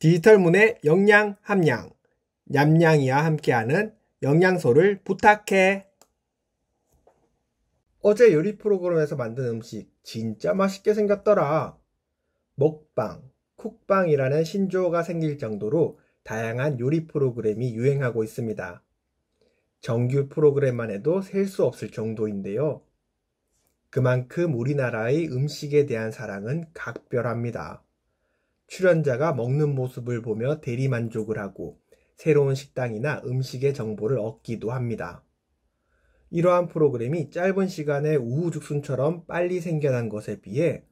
디지털 문의 영양 함량 냠냥이와 함께하는 영양소를 부탁해. 어제 요리 프로그램에서 만든 음식 진짜 맛있게 생겼더라. 먹방, 쿡방이라는 신조어가 생길 정도로 다양한 요리 프로그램이 유행하고 있습니다. 정규 프로그램만 해도 셀 수 없을 정도인데요. 그만큼 우리나라의 음식에 대한 사랑은 각별합니다. 출연자가 먹는 모습을 보며 대리 만족을 하고 새로운 식당이나 음식의 정보를 얻기도 합니다. 이러한 프로그램이 짧은 시간에 우후죽순처럼 빨리 생겨난 것에 비해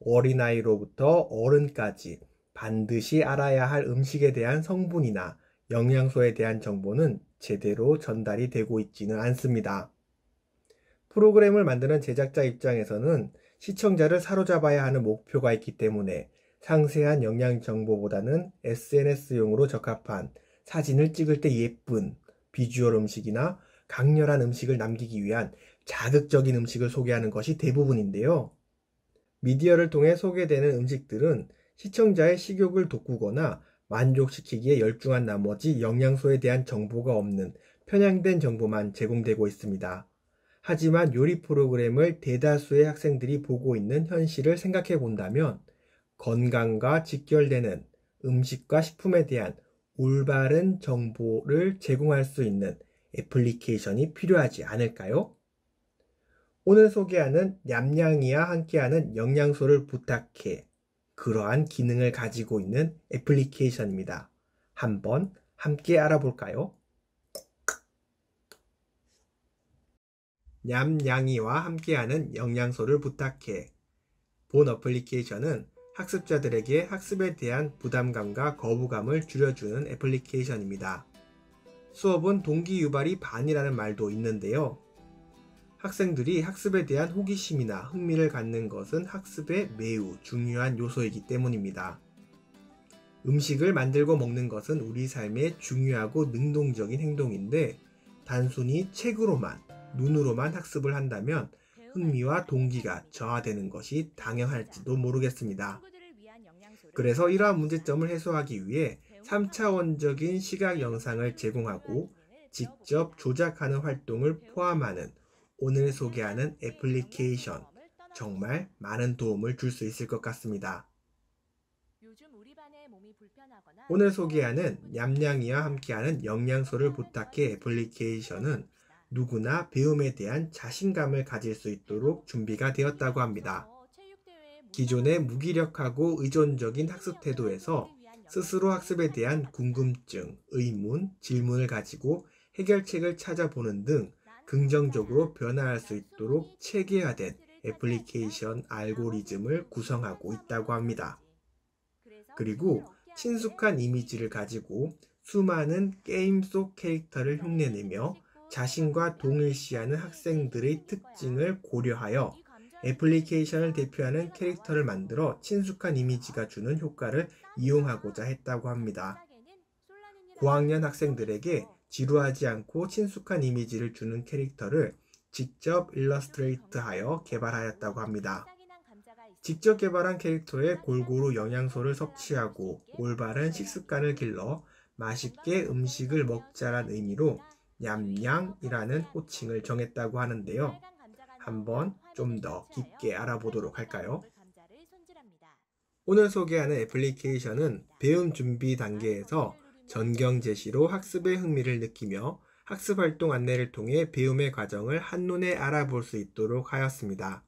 어린아이로부터 어른까지 반드시 알아야 할 음식에 대한 성분이나 영양소에 대한 정보는 제대로 전달이 되고 있지는 않습니다. 프로그램을 만드는 제작자 입장에서는 시청자를 사로잡아야 하는 목표가 있기 때문에 상세한 영양 정보보다는 SNS용으로 적합한 사진을 찍을 때 예쁜 비주얼 음식이나 강렬한 음식을 남기기 위한 자극적인 음식을 소개하는 것이 대부분인데요. 미디어를 통해 소개되는 음식들은 시청자의 식욕을 돋구거나 만족시키기에 열중한 나머지 영양소에 대한 정보가 없는 편향된 정보만 제공되고 있습니다. 하지만 요리 프로그램을 대다수의 학생들이 보고 있는 현실을 생각해 본다면 건강과 직결되는 음식과 식품에 대한 올바른 정보를 제공할 수 있는 애플리케이션이 필요하지 않을까요? 오늘 소개하는 냠냥이와 함께하는 영양소를 부탁해 그러한 기능을 가지고 있는 애플리케이션입니다. 한번 함께 알아볼까요? 냠냥이와 함께하는 영양소를 부탁해 본 어플리케이션은 학습자들에게 학습에 대한 부담감과 거부감을 줄여주는 애플리케이션입니다. 수업은 동기 유발이 반이라는 말도 있는데요. 학생들이 학습에 대한 호기심이나 흥미를 갖는 것은 학습에 매우 중요한 요소이기 때문입니다. 음식을 만들고 먹는 것은 우리 삶의 중요하고 능동적인 행동인데 단순히 책으로만, 눈으로만 학습을 한다면 흥미와 동기가 정화되는 것이 당연할지도 모르겠습니다. 그래서 이러한 문제점을 해소하기 위해 3차원적인 시각 영상을 제공하고 직접 조작하는 활동을 포함하는 오늘 소개하는 애플리케이션 정말 많은 도움을 줄 수 있을 것 같습니다. 오늘 소개하는 냠냥이와 함께하는 영양소를 부탁해 애플리케이션은 누구나 배움에 대한 자신감을 가질 수 있도록 준비가 되었다고 합니다. 기존의 무기력하고 의존적인 학습 태도에서 스스로 학습에 대한 궁금증, 의문, 질문을 가지고 해결책을 찾아보는 등 긍정적으로 변화할 수 있도록 체계화된 애플리케이션 알고리즘을 구성하고 있다고 합니다. 그리고 친숙한 이미지를 가지고 수많은 게임 속 캐릭터를 흉내내며 자신과 동일시하는 학생들의 특징을 고려하여 애플리케이션을 대표하는 캐릭터를 만들어 친숙한 이미지가 주는 효과를 이용하고자 했다고 합니다. 고학년 학생들에게 지루하지 않고 친숙한 이미지를 주는 캐릭터를 직접 일러스트레이트하여 개발하였다고 합니다. 직접 개발한 캐릭터에 골고루 영양소를 섭취하고 올바른 식습관을 길러 맛있게 음식을 먹자란 의미로 냠냥이라는 호칭을 정했다고 하는데요. 한번 좀 더 깊게 알아보도록 할까요? 오늘 소개하는 애플리케이션은 배움 준비 단계에서 전경 제시로 학습의 흥미를 느끼며 학습 활동 안내를 통해 배움의 과정을 한눈에 알아볼 수 있도록 하였습니다.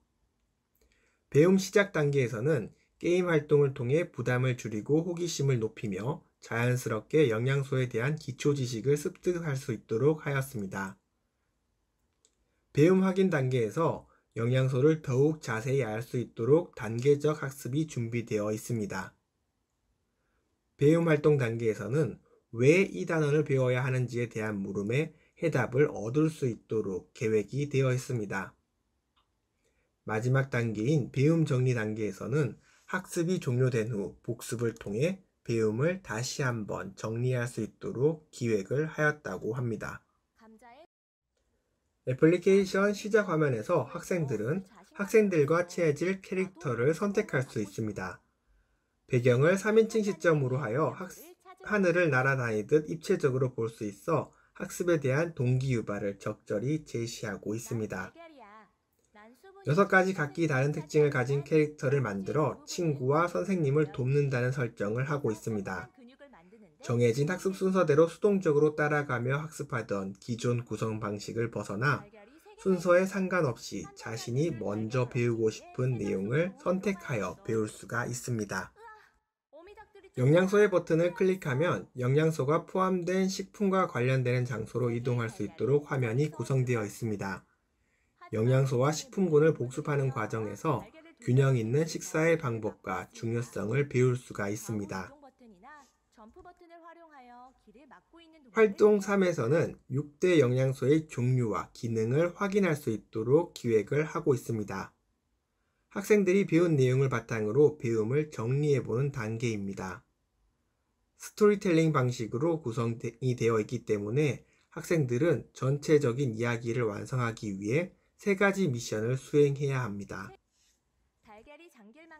배움 시작 단계에서는 게임 활동을 통해 부담을 줄이고 호기심을 높이며 자연스럽게 영양소에 대한 기초 지식을 습득할 수 있도록 하였습니다. 배움 확인 단계에서 영양소를 더욱 자세히 알 수 있도록 단계적 학습이 준비되어 있습니다. 배움 활동 단계에서는 왜 이 단어를 배워야 하는지에 대한 물음에 해답을 얻을 수 있도록 계획이 되어 있습니다. 마지막 단계인 배움 정리 단계에서는 학습이 종료된 후 복습을 통해 배움을 다시 한번 정리할 수 있도록 기획을 하였다고 합니다. 애플리케이션 시작 화면에서 어, 학생들은 그 학생들과 채해질 캐릭터를 선택할 수 있습니다. 배경을 3인칭 시점으로 하여 학, 하늘을 날아다니듯 입체적으로 볼 수 있어 학습에 대한 동기 유발을 적절히 제시하고 있습니다. 여섯 가지 각기 다른 특징을 가진 캐릭터를 만들어 친구와 선생님을 돕는다는 설정을 하고 있습니다. 정해진 학습 순서대로 수동적으로 따라가며 학습하던 기존 구성 방식을 벗어나 순서에 상관없이 자신이 먼저 배우고 싶은 내용을 선택하여 배울 수가 있습니다. 영양소의 버튼을 클릭하면 영양소가 포함된 식품과 관련되는 장소로 이동할 수 있도록 화면이 구성되어 있습니다. 영양소와 식품군을 복습하는 과정에서 균형 있는 식사의 방법과 중요성을 배울 수가 있습니다. 활동 3에서는 6대 영양소의 종류와 기능을 확인할 수 있도록 기획을 하고 있습니다. 학생들이 배운 내용을 바탕으로 배움을 정리해보는 단계입니다. 스토리텔링 방식으로 구성이 되어 있기 때문에 학생들은 전체적인 이야기를 완성하기 위해 세 가지 미션을 수행해야 합니다.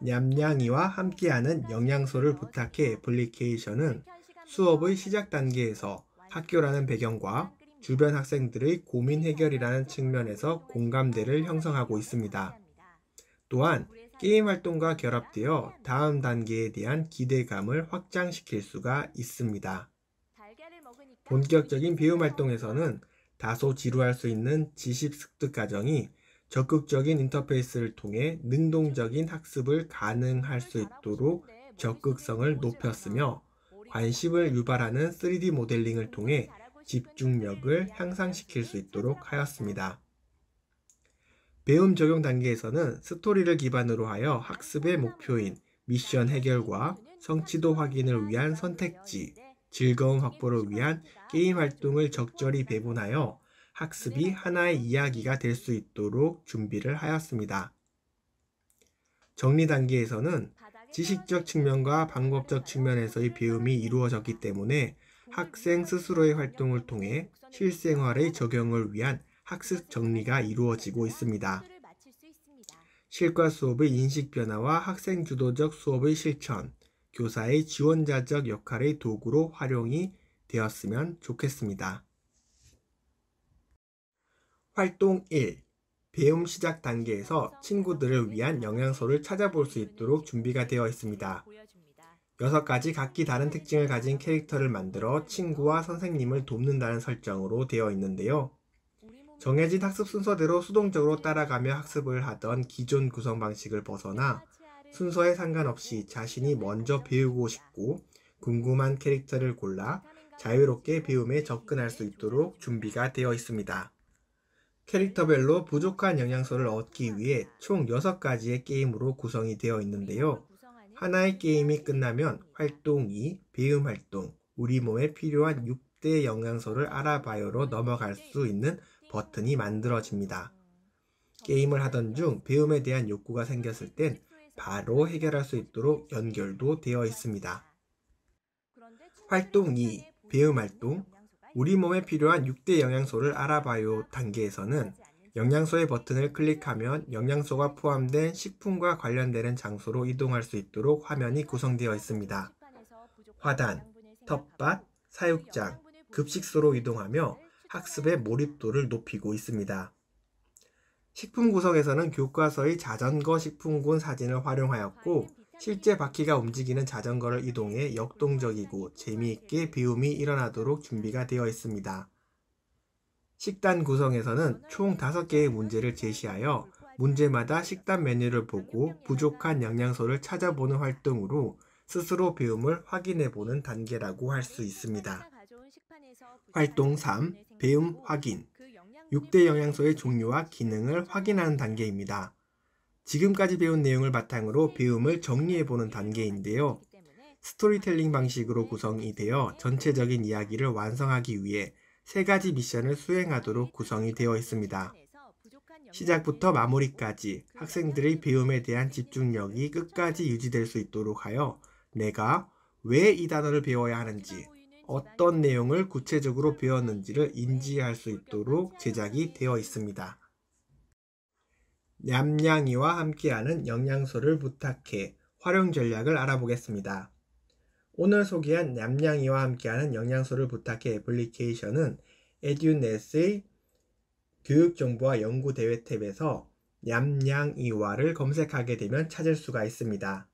냠냥이와 함께하는 영양소를 부탁해 애플리케이션은 수업의 시작 단계에서 학교라는 배경과 주변 학생들의 고민 해결이라는 측면에서 공감대를 형성하고 있습니다. 또한 게임 활동과 결합되어 다음 단계에 대한 기대감을 확장시킬 수가 있습니다. 본격적인 배움 활동에서는 다소 지루할 수 있는 지식 습득 과정이 적극적인 인터페이스를 통해 능동적인 학습을 가능할 수 있도록 적극성을 높였으며 관심을 유발하는 3D 모델링을 통해 집중력을 향상시킬 수 있도록 하였습니다. 배움 적용 단계에서는 스토리를 기반으로 하여 학습의 목표인 미션 해결과 성취도 확인을 위한 선택지, 즐거움 확보를 위한 게임 활동을 적절히 배분하여 학습이 하나의 이야기가 될 수 있도록 준비를 하였습니다. 정리 단계에서는 지식적 측면과 방법적 측면에서의 배움이 이루어졌기 때문에 학생 스스로의 활동을 통해 실생활의 적용을 위한 학습 정리가 이루어지고 있습니다. 실과 수업의 인식 변화와 학생 주도적 수업의 실천, 교사의 지원자적 역할의 도구로 활용이 되었으면 좋겠습니다. 활동 1. 배움 시작 단계에서 친구들을 위한 영양소를 찾아볼 수 있도록 준비가 되어 있습니다. 여섯 가지 각기 다른 특징을 가진 캐릭터를 만들어 친구와 선생님을 돕는다는 설정으로 되어 있는데요. 정해진 학습 순서대로 수동적으로 따라가며 학습을 하던 기존 구성 방식을 벗어나 순서에 상관없이 자신이 먼저 배우고 싶고 궁금한 캐릭터를 골라 자유롭게 배움에 접근할 수 있도록 준비가 되어 있습니다. 캐릭터별로 부족한 영양소를 얻기 위해 총 6가지의 게임으로 구성이 되어 있는데요. 하나의 게임이 끝나면 활동 2, 배움 활동, 우리 몸에 필요한 6대 영양소를 알아봐요로 넘어갈 수 있는 버튼이 만들어집니다. 게임을 하던 중 배움에 대한 욕구가 생겼을 땐 바로 해결할 수 있도록 연결도 되어 있습니다. 활동 2. 배음 활동. 우리 몸에 필요한 6대 영양소를 알아봐요 단계에서는 영양소의 버튼을 클릭하면 영양소가 포함된 식품과 관련되는 장소로 이동할 수 있도록 화면이 구성되어 있습니다. 화단, 텃밭, 사육장, 급식소로 이동하며 학습의 몰입도를 높이고 있습니다. 식품 구성에서는 교과서의 자전거 식품군 사진을 활용하였고 실제 바퀴가 움직이는 자전거를 이동해 역동적이고 재미있게 비움이 일어나도록 준비가 되어 있습니다. 식단 구성에서는 총 5개의 문제를 제시하여 문제마다 식단 메뉴를 보고 부족한 영양소를 찾아보는 활동으로 스스로 배움을 확인해보는 단계라고 할 수 있습니다. 활동 3. 배움 확인 6대 영양소의 종류와 기능을 확인하는 단계입니다. 지금까지 배운 내용을 바탕으로 배움을 정리해보는 단계인데요. 스토리텔링 방식으로 구성이 되어 전체적인 이야기를 완성하기 위해 세 가지 미션을 수행하도록 구성이 되어 있습니다. 시작부터 마무리까지 학생들의 배움에 대한 집중력이 끝까지 유지될 수 있도록 하여 내가 왜 이 단어를 배워야 하는지, 어떤 내용을 구체적으로 배웠는지를 인지할 수 있도록 제작이 되어 있습니다. 냠냥이와 함께하는 영양소를 부탁해 활용 전략을 알아보겠습니다. 오늘 소개한 냠냥이와 함께하는 영양소를 부탁해 애플리케이션은 에듀넷의 교육 정보와 연구 대회 탭에서 냠냥이와를 검색하게 되면 찾을 수가 있습니다.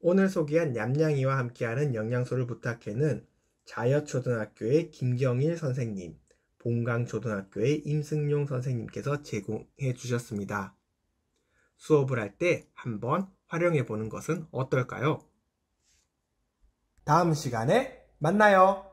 오늘 소개한 냠냥이와 함께하는 영양소를 부탁해는 자여초등학교의 김경일 선생님, 봉강초등학교의 임승용 선생님께서 제공해 주셨습니다. 수업을 할 때 한번 활용해 보는 것은 어떨까요? 다음 시간에 만나요!